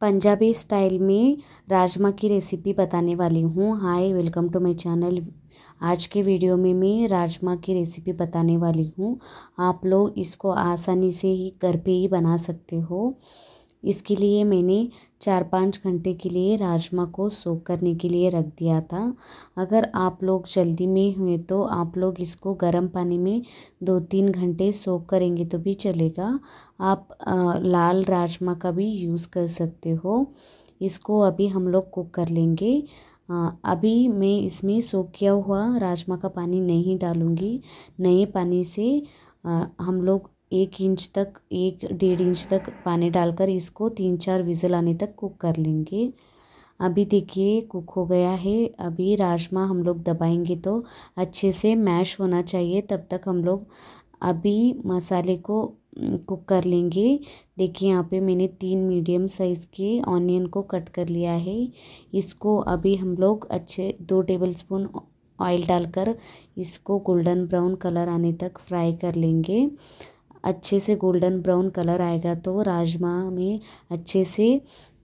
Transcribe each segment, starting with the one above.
Punjabi style में राजमा की recipe बताने वाली हूँ hi welcome to my channel आज के वीडियो में मैं राजमा की रेसिपी बताने वाली हूँ आप लोग इसको आसानी से ही घर पे ही बना सकते हो इसके लिए मैंने चार पाँच घंटे के लिए राजमा को सोख करने के लिए रख दिया था अगर आप लोग जल्दी में हुए तो आप लोग इसको गर्म पानी में दो तीन घंटे सोख करेंगे तो भी चलेगा आप आ, लाल राजमा का भी यूज़ कर सकते हो इसको अभी हम लोग कुक कर लेंगे आ, अभी मैं इसमें सोख किया हुआ राजमा का पानी नहीं डालूँगी नए पानी से आ, हम लोग एक इंच तक एक डेढ़ इंच तक पानी डालकर इसको तीन चार विज़ल आने तक कुक कर लेंगे अभी देखिए कुक हो गया है अभी राजमा हम लोग दबाएंगे तो अच्छे से मैश होना चाहिए तब तक हम लोग अभी मसाले को कुक कर लेंगे देखिए यहाँ पे मैंने तीन मीडियम साइज़ के ऑनियन को कट कर लिया है इसको अभी हम लोग अच्छे दो टेबलस्पून ऑयल डालकर इसको गोल्डन ब्राउन कलर आने तक फ्राई कर लेंगे अच्छे से गोल्डन ब्राउन कलर आएगा तो राजमा में अच्छे से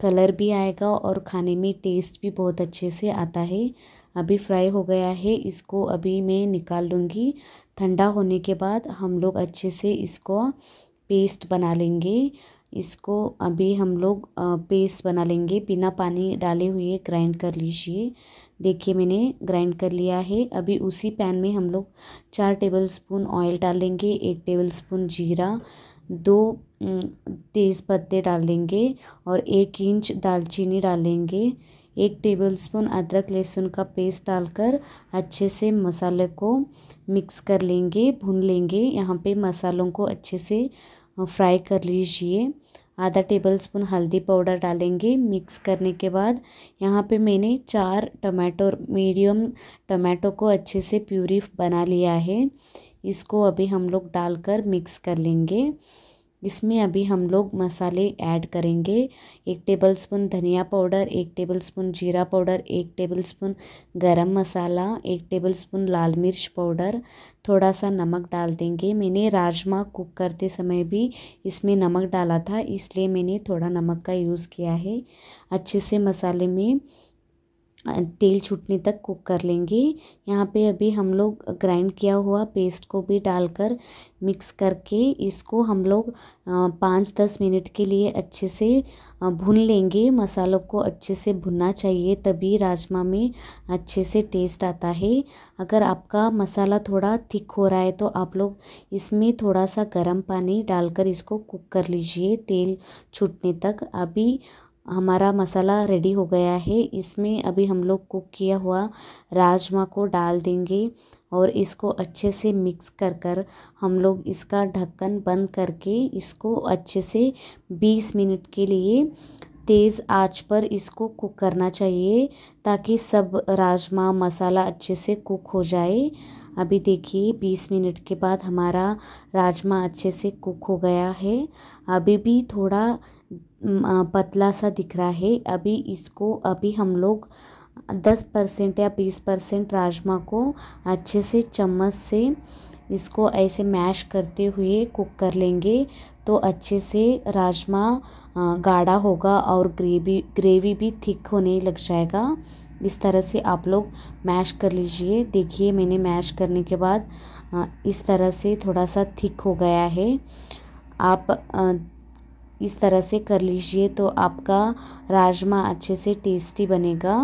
कलर भी आएगा और खाने में टेस्ट भी बहुत अच्छे से आता है अभी फ्राई हो गया है इसको अभी मैं निकाल लूँगी ठंडा होने के बाद हम लोग अच्छे से इसको पेस्ट बना लेंगे इसको अभी हम लोग पेस्ट बना लेंगे बिना पानी डाले हुए ग्राइंड कर लीजिए देखिए मैंने ग्राइंड कर लिया है अभी उसी पैन में हम लोग चार टेबलस्पून ऑयल डालेंगे एक टेबलस्पून जीरा दो तेज़ पत्ते डाल देंगे और एक इंच दालचीनी डालेंगे एक टेबलस्पून अदरक लहसुन का पेस्ट डालकर अच्छे से मसाले को मिक्स कर लेंगे भून लेंगे यहाँ पे मसालों को अच्छे से फ्राई कर लीजिए आधा टेबल स्पून हल्दी पाउडर डालेंगे मिक्स करने के बाद यहाँ पे मैंने चार टमाटो मीडियम टमाटो को अच्छे से प्यूरी बना लिया है इसको अभी हम लोग डालकर मिक्स कर लेंगे इसमें अभी हम लोग मसाले ऐड करेंगे एक टेबलस्पून धनिया पाउडर एक टेबलस्पून जीरा पाउडर एक टेबलस्पून गरम मसाला एक टेबलस्पून लाल मिर्च पाउडर थोड़ा सा नमक डाल देंगे मैंने राजमा कुक करते समय भी इसमें नमक डाला था इसलिए मैंने थोड़ा नमक का यूज़ किया है अच्छे से मसाले में तेल छूटने तक कुक कर लेंगे यहाँ पे अभी हम लोग ग्राइंड किया हुआ पेस्ट को भी डालकर मिक्स करके इसको हम लोग पाँच दस मिनट के लिए अच्छे से भून लेंगे मसालों को अच्छे से भुनना चाहिए तभी राजमा में अच्छे से टेस्ट आता है अगर आपका मसाला थोड़ा थिक हो रहा है तो आप लोग इसमें थोड़ा सा गर्म पानी डालकर इसको कुक कर लीजिए तेल छूटने तक अभी हमारा मसाला रेडी हो गया है इसमें अभी हम लोग कुक किया हुआ राजमा को डाल देंगे और इसको अच्छे से मिक्स कर कर हम लोग इसका ढक्कन बंद करके इसको अच्छे से 20 मिनट के लिए तेज़ आंच पर इसको कुक करना चाहिए ताकि सब राजमा मसाला अच्छे से कुक हो जाए अभी देखिए बीस मिनट के बाद हमारा राजमा अच्छे से कुक हो गया है अभी भी थोड़ा पतला सा दिख रहा है अभी इसको अभी हम लोग दस परसेंट या बीस परसेंट राजमा को अच्छे से चम्मच से इसको ऐसे मैश करते हुए कुक कर लेंगे तो अच्छे से राजमा गाढ़ा होगा और ग्रेवी ग्रेवी भी थिक होने लग जाएगा इस तरह से आप लोग मैश कर लीजिए देखिए मैंने मैश करने के बाद इस तरह से थोड़ा सा थिक हो गया है आप इस तरह से कर लीजिए तो आपका राजमा अच्छे से टेस्टी बनेगा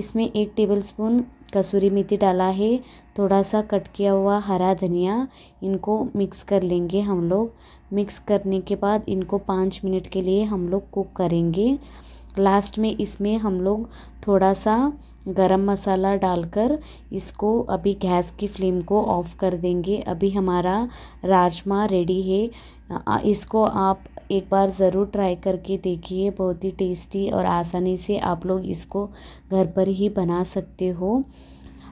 इसमें एक टेबलस्पून कसूरी मेथी डाला है थोड़ा सा कट किया हुआ हरा धनिया इनको मिक्स कर लेंगे हम लोग मिक्स करने के बाद इनको पाँच मिनट के लिए हम लोग कुक करेंगे लास्ट में इसमें हम लोग थोड़ा सा गरम मसाला डालकर इसको अभी गैस की फ्लेम को ऑफ़ कर देंगे अभी हमारा राजमा रेडी है इसको आप एक बार ज़रूर ट्राई करके देखिए बहुत ही टेस्टी और आसानी से आप लोग इसको घर पर ही बना सकते हो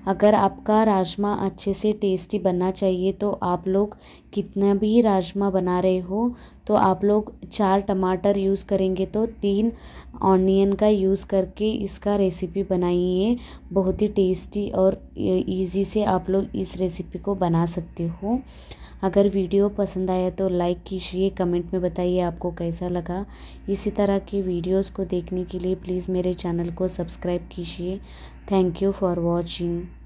अगर आपका राजमा अच्छे से टेस्टी बनना चाहिए तो आप लोग कितना भी राजमा बना रहे हो तो आप लोग चार टमाटर यूज़ करेंगे तो तीन ऑनियन का यूज़ करके इसका रेसिपी बनाइए बहुत ही टेस्टी और इजी e-, से आप लोग इस रेसिपी को बना सकते हो अगर वीडियो पसंद आया तो लाइक कीजिए कमेंट में बताइए आपको कैसा लगा इसी तरह की वीडियोस को देखने के लिए प्लीज़ मेरे चैनल को सब्सक्राइब कीजिए थैंक यू फॉर वॉचिंग